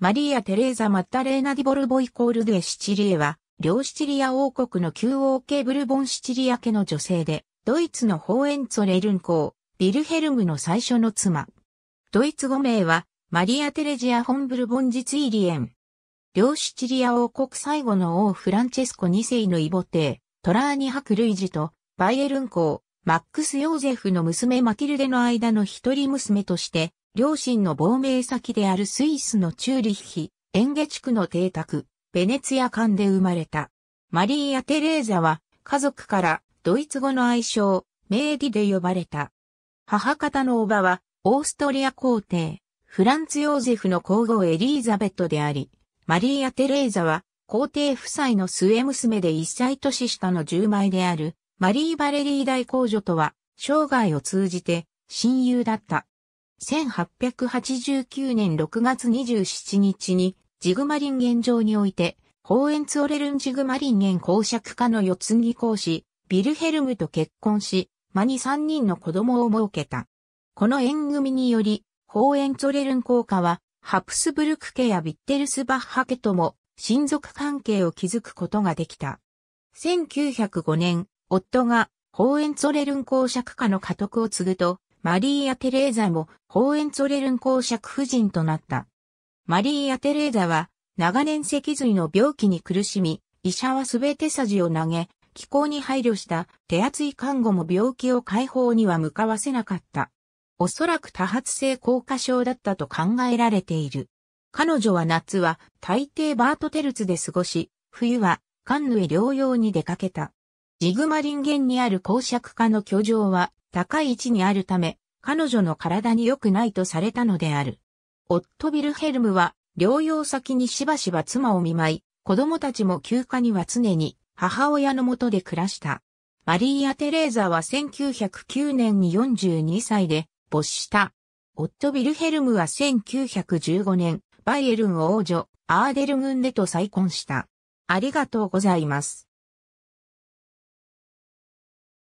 マリア・テレーザ・マッタレーナ・ディボルボイコール・デュエ・シチリエは、両シチリア王国の旧王系ブルボン・シチリア家の女性で、ドイツのホーエンツォレルン公、ビルヘルムの最初の妻。ドイツ語名は、マリア・テレジア・ホン・ブルボン・ジツイリエン。両シチリア王国最後の王フランチェスコ2世の異母帝、トラーニハク・ルイジと、バイエルン公、マックス・ヨーゼフの娘マティルデの間の一人娘として、両親の亡命先であるスイスのチューリッヒ、エンゲ地区の邸宅、ベネツィア館で生まれた。マリーア・テレーザは家族からドイツ語の愛称、メーディで呼ばれた。母方の叔母はオーストリア皇帝、フランツ・ヨーゼフの皇后エリーザベットであり、マリーア・テレーザは皇帝夫妻の末娘で一歳年下の10枚であるマリー・バレリー大皇女とは生涯を通じて親友だった。1889年6月27日に、ジグマリン現状において、ホーエンツオレルンジグマリン現公爵家の四つ木公子、ビルヘルムと結婚し、間に3人の子供を設けた。この縁組により、ホーエンツオレルン公家は、ハプスブルク家やビッテルスバッハ家とも親族関係を築くことができた。1905年、夫がホーエンツオレルン公爵家の家督を継ぐと、マリーア・テレーザもホーエンツォレルン公爵夫人となった。マリーア・テレーザは長年脊髄の病気に苦しみ、医者はすべて匙を投げ、気候に配慮した手厚い看護も病気を解放には向かわせなかった。おそらく多発性硬化症だったと考えられている。彼女は夏は大抵バートテルツで過ごし、冬はカンヌへ療養に出かけた。ジグマリンゲンにある公爵家の居城は高い位置にあるため、彼女の体に良くないとされたのである。オット・ビルヘルムは、療養先にしばしば妻を見舞い、子供たちも休暇には常に母親のもとで暮らした。マリーア・テレーザは1909年に42歳で没した。オット・ビルヘルムは1915年、バイエルン王女、アーデル軍でと再婚した。ありがとうございます。